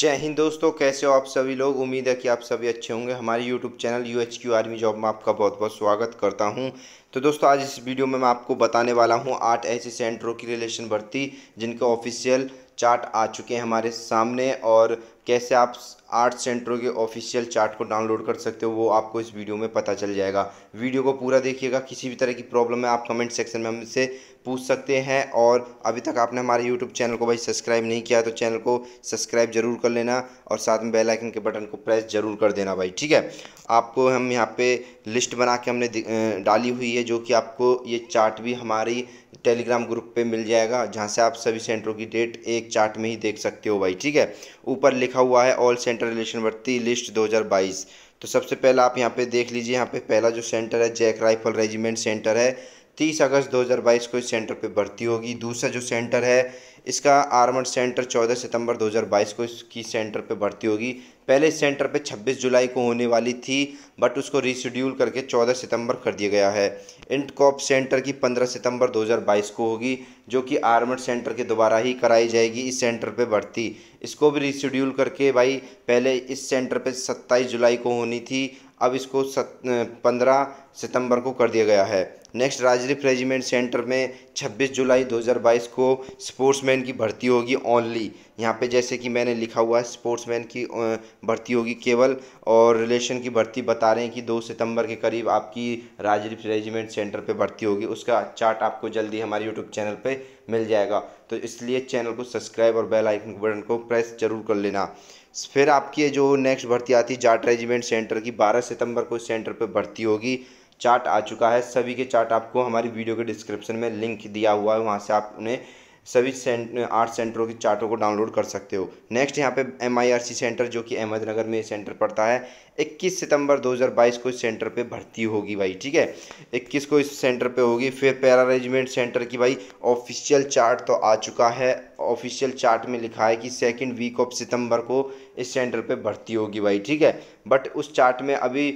जय हिंद दोस्तों कैसे हो आप सभी लोग उम्मीद है कि आप सभी अच्छे होंगे हमारे YouTube channel U H Q army job में आपका बहुत बहुत स्वागत करता हूं तो दोस्तों आज इस वीडियो में मैं आपको बताने वाला हूं आठ ऐसे सेंटरों की रिलेशन भर्ती जिनका ऑफिशियल चार्ट आ चुके हैं हमारे सामने और कैसे आप आर्ट सेंटरों के ऑफिशियल चार्ट को डाउनलोड कर सकते हो वो आपको इस वीडियो में पता चल जाएगा वीडियो को पूरा देखिएगा किसी भी तरह की प्रॉब्लम है आप कमेंट सेक्शन में हमसे पूछ सकते हैं और अभी तक आपने हमारे यूट्यूब चैनल को भाई सब्सक्राइब नहीं किया तो चैनल को सब्सक्राइब जरूर कर लेना और साथ में बेलाइकन के बटन को प्रेस जरूर कर देना भाई ठीक है आपको हम यहाँ पे लिस्ट बना के हमने डाली हुई है जो कि आपको ये चार्ट भी हमारी टेलीग्राम ग्रुप पे मिल जाएगा जहाँ से आप सभी सेंटरों की डेट एक चार्ट में ही देख सकते हो भाई ठीक है ऊपर लिखा हुआ है ऑल सेंटर रिलेशन भर्ती लिस्ट 2022 तो सबसे पहला आप यहाँ पे देख लीजिए यहाँ पे पहला जो सेंटर है जैक राइफल रेजिमेंट सेंटर है तीस अगस्त 2022 को इस सेंटर पे भर्ती होगी दूसरा जो सेंटर है इसका आर्मड सेंटर 14 सितंबर 2022 को इसकी सेंटर पे भर्ती होगी पहले इस सेंटर पे 26 जुलाई को होने वाली थी बट उसको रिशेड्यूल करके 14 सितंबर कर दिया गया है इंटकॉप सेंटर की 15 सितंबर 2022 को होगी जो कि आर्मड सेंटर के दोबारा ही कराई जाएगी इस सेंटर पर भर्ती इसको भी रिशेड्यूल करके भाई पहले इस सेंटर पर सत्ताईस जुलाई को होनी थी अब इसको सत पंद्रह सितंबर को कर दिया गया है नेक्स्ट राज्य रेजिमेंट सेंटर में 26 जुलाई 2022 को स्पोर्ट्समैन की भर्ती होगी ओनली यहाँ पे जैसे कि मैंने लिखा हुआ है स्पोर्ट्समैन की भर्ती होगी केवल और रिलेशन की भर्ती बता रहे हैं कि 2 सितंबर के करीब आपकी राज्य रेजिमेंट सेंटर पे भर्ती होगी उसका चार्ट आपको जल्दी हमारे यूट्यूब चैनल पर मिल जाएगा तो इसलिए चैनल को सब्सक्राइब और बेलाइकन बटन को प्रेस जरूर कर लेना फिर आपकी जो नेक्स्ट भर्ती आती है जाट रेजिमेंट सेंटर की 12 सितंबर को सेंटर पर भर्ती होगी चार्ट आ चुका है सभी के चार्ट आपको हमारी वीडियो के डिस्क्रिप्शन में लिंक दिया हुआ है वहाँ से आप उन्हें सभी सेंट आठ सेंटरों के चार्टों को डाउनलोड कर सकते हो नेक्स्ट यहाँ पे एम सेंटर जो कि अहमदनगर में सेंटर पड़ता है 21 सितंबर 2022 को इस सेंटर पे भर्ती होगी भाई ठीक है 21 को इस सेंटर पे होगी फिर पैरा रेजिमेंट सेंटर की भाई ऑफिशियल चार्ट तो आ चुका है ऑफिशियल चार्ट में लिखा है कि सेकेंड वीक ऑफ सितंबर को इस सेंटर पर भर्ती होगी भाई ठीक है बट उस चार्ट में अभी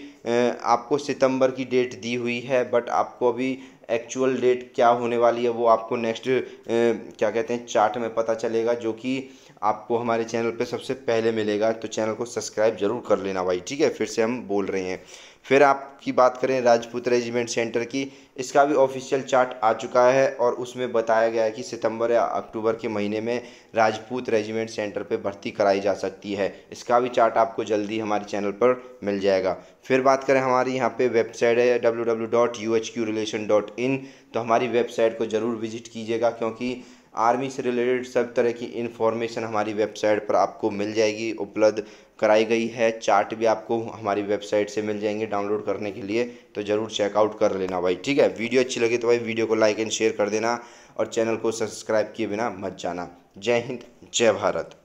आपको सितंबर की डेट दी हुई है बट आपको अभी एक्चुअल डेट क्या होने वाली है वो आपको नेक्स्ट क्या कहते हैं चार्ट में पता चलेगा जो कि आपको हमारे चैनल पे सबसे पहले मिलेगा तो चैनल को सब्सक्राइब जरूर कर लेना भाई ठीक है फिर से हम बोल रहे हैं फिर आपकी बात करें राजपूत रेजिमेंट सेंटर की इसका भी ऑफिशियल चार्ट आ चुका है और उसमें बताया गया है कि सितंबर या अक्टूबर के महीने में राजपूत रेजिमेंट सेंटर पे भर्ती कराई जा सकती है इसका भी चार्ट आपको जल्दी हमारे चैनल पर मिल जाएगा फिर बात करें हमारी यहाँ पे वेबसाइट है डब्ल्यू तो हमारी वेबसाइट को ज़रूर विज़िट कीजिएगा क्योंकि आर्मी से रिलेटेड सब तरह की इन्फॉर्मेशन हमारी वेबसाइट पर आपको मिल जाएगी उपलब्ध कराई गई है चार्ट भी आपको हमारी वेबसाइट से मिल जाएंगे डाउनलोड करने के लिए तो ज़रूर चेकआउट कर लेना भाई ठीक है वीडियो अच्छी लगी तो भाई वीडियो को लाइक एंड शेयर कर देना और चैनल को सब्सक्राइब किए बिना मत जाना जय हिंद जय भारत